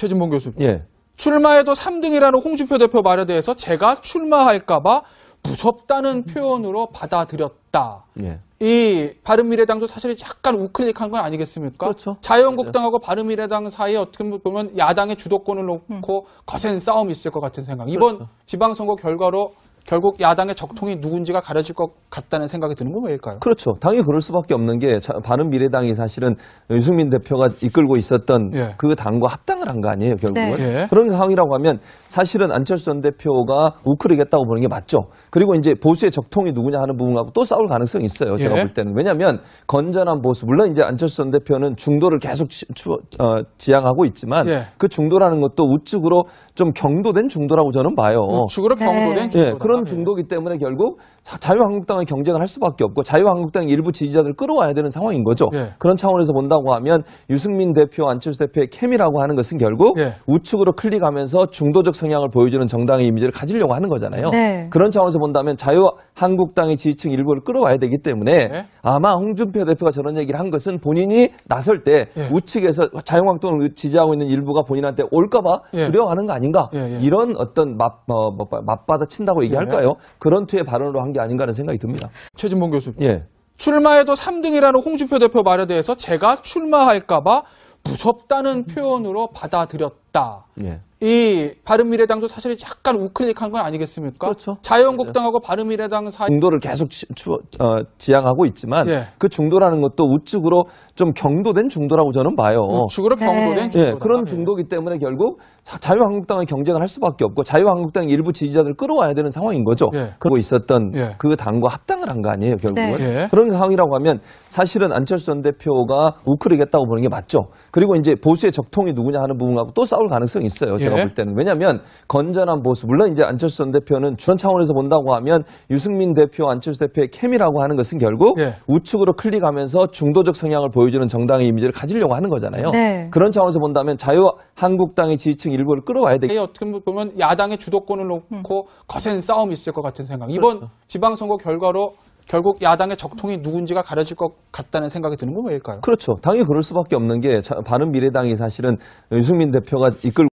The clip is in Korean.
최진봉 교수님. 예. 출마해도 3등이라는 홍준표 대표 말에 대해서 제가 출마할까봐 무섭다는 표현으로 받아들였다. 예. 이 바른미래당도 사실 약간 우클릭한 건 아니겠습니까? 그렇죠. 자유한국당하고 바른미래당 사이에 어떻게 보면 야당의 주도권을 놓고 음. 거센 싸움이 있을 것 같은 생각. 그렇죠. 이번 지방선거 결과로 결국 야당의 적통이 누군지가 가려질 것 같다는 생각이 드는 건 왜일까요? 그렇죠. 당연히 그럴 수밖에 없는 게 바른 미래당이 사실은 유승민 대표가 이끌고 있었던 예. 그 당과 합당을 한 거 아니에요, 결국은. 네. 예. 그런 상황이라고 하면 사실은 안철수 전 대표가 우크이겠다고 보는 게 맞죠. 그리고 이제 보수의 적통이 누구냐 하는 부분하고 또 싸울 가능성이 있어요, 제가 예. 볼 때는. 왜냐하면 건전한 보수, 물론 이제 안철수 전 대표는 중도를 계속 지, 어, 지향하고 있지만 예. 그 중도라는 것도 우측으로 좀 경도된 중도라고 저는 봐요. 우측으로 네. 경도된 네. 예, 중도. 그런 네. 중도기 때문에 결국 자유한국당은 경쟁을 할 수밖에 없고 자유한국당 일부 지지자들 끌어와야 되는 상황인 거죠. 예. 그런 차원에서 본다고 하면 유승민 대표, 안철수 대표의 캠이라고 하는 것은 결국 예. 우측으로 클릭하면서 중도적 성향을 보여주는 정당의 이미지를 가지려고 하는 거잖아요. 네. 그런 차원에서 본다면 자유 한국당의 지지층 일부를 끌어와야 되기 때문에 네? 아마 홍준표 대표가 저런 얘기를 한 것은 본인이 나설 때 예. 우측에서 자유한국당을 지지하고 있는 일부가 본인한테 올까봐 예. 두려워하는 거 아닌가 예, 예. 이런 어떤 맞, 어, 뭐, 뭐, 맞받아 친다고 얘기할까요? 예. 그런 투의 발언으로 한 게 아닌가 하는 생각이 듭니다. 최진봉 교수님. 예. 출마해도 3등이라는 홍준표 대표 말에 대해서 제가 출마할까봐 무섭다는 표현으로 받아들였다. 없다. 예. 이 바른미래당도 사실 약간 우클릭한 건 아니겠습니까? 그렇죠. 자유한국당하고 바른미래당 사이 중도를 계속 지, 어, 지향하고 있지만 예. 그 중도라는 것도 우측으로 좀 경도된 중도라고 저는 봐요. 우측으로 네. 경도된 중도. 예, 그런 네. 중도기 때문에 결국 자유한국당의 경쟁을 할 수밖에 없고 자유한국당 일부 지지자들 끌어와야 되는 상황인 거죠. 예. 그러고 있었던 예. 그 당과 합당을 한 거 아니에요, 결국은. 네. 예. 그런 상황이라고 하면 사실은 안철수 전 대표가 우클릭했다고 보는 게 맞죠. 그리고 이제 보수의 적통이 누구냐 하는 부분하고 또싸 싸울 가능성이 있어요. 제가 예. 볼 때는. 왜냐하면 건전한 보수, 물론 이제 안철수 전 대표는 주원 차원에서 본다고 하면 유승민 대표, 안철수 대표의 케미라고 하는 것은 결국 예. 우측으로 클릭하면서 중도적 성향을 보여주는 정당의 이미지를 가지려고 하는 거잖아요. 네. 그런 차원에서 본다면 자유한국당의 지지층 일부를 끌어와야 되겠죠. 어떻게 보면 야당의 주도권을 놓고 음. 거센 싸움이 있을 것 같은 생각. 이번 그렇죠. 지방선거 결과로 결국 야당의 적통이 누군지가 가려질 것 같다는 생각이 드는 건 왜일까요? 그렇죠. 당연히 그럴 수밖에 없는 게 바른미래당이 사실은 유승민 대표가 이끌고